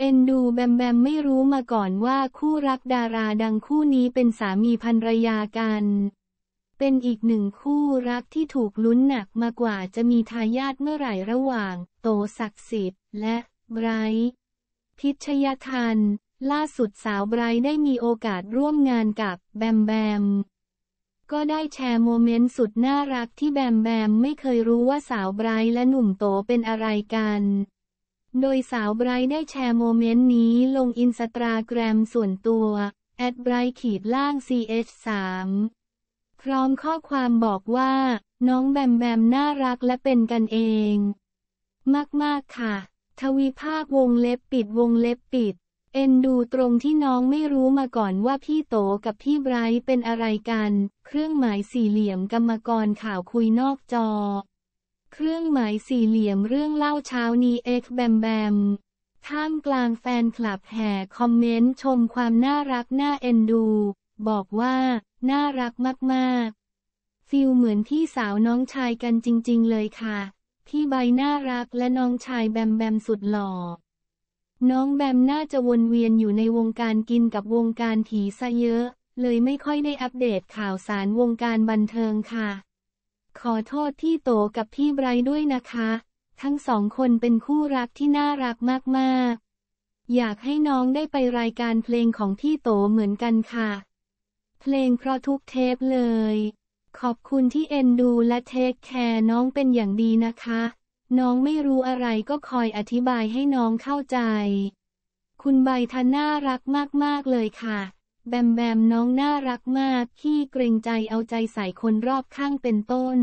เอ็นดูแบมแบมไม่รู้มาก่อนว่าคู่รักดาราดังคู่นี้เป็นสามีภรรยากันเป็นอีกหนึ่งคู่รักที่ถูกลุ้นหนักมากว่าจะมีทายาทเมื่อไหร่ระหว่างโตศักดิ์สิทธิ์ และไบรท์พิชยทันล่าสุดสาวไบรท์ได้มีโอกาสร่วมงานกับแบมแบมก็ได้แชร์โมเมนต์สุดน่ารักที่แบมแบมไม่เคยรู้ว่าสาวไบรท์และหนุ่มโตเป็นอะไรกันโดยสาวไบรท์ได้แชร์โมเมนต์นี้ลงอินสตาแกรมส่วนตัวแอดไบรท์ขีดล่าง ch3 พร้อมข้อความบอกว่า น้องแบมแบมน่ารักและเป็นกันเอง มาก ๆ ค่ะ ทวีภาควงเล็บปิดวงเล็บปิด เอ็นดูตรงที่น้องไม่รู้มาก่อนว่าพี่โตกับพี่ไบรท์เป็นอะไรกัน เครื่องหมายสี่เหลี่ยมกรรมกรข่าวคุยนอกจอเครื่องหมายสี่เหลี่ยมเรื่องเล่าเช้านี้เอ็กแบมแบมท่ามกลางแฟนคลับแห่คอมเมนต์ชมความน่ารักน่าเอ็นดู บอกว่า น่ารักมากๆ ฟิลเหมือนพี่สาวน้องชายกันจริงๆเลยค่ะพี่ใบน่ารักและน้องชายแบมแบมสุดหล่อ น้องแบม น่าจะวนเวียนอยู่ในวงการกินกับวงการถีซะเยอะ เลยไม่ค่อยได้อัปเดตข่าวสารวงการบันเทิงค่ะขอโทษที่โตกับพี่ไบรด้วยนะคะ ทั้งสองคนเป็นคู่รักที่น่ารักมากๆ อยากให้น้องได้ไปรายการเพลงของพี่โตเหมือนกันค่ะ เพลงเพราะทุกเทปเลย ขอบคุณที่เอ็นดูและเทคแคร์น้องเป็นอย่างดีนะคะ น้องไม่รู้อะไรก็คอยอธิบายให้น้องเข้าใจ คุณใบทันน่ารักมากๆเลยค่ะแบมแบมน้องน่ารักมากที่เกรงใจเอาใจใส่คนรอบข้างเป็นต้น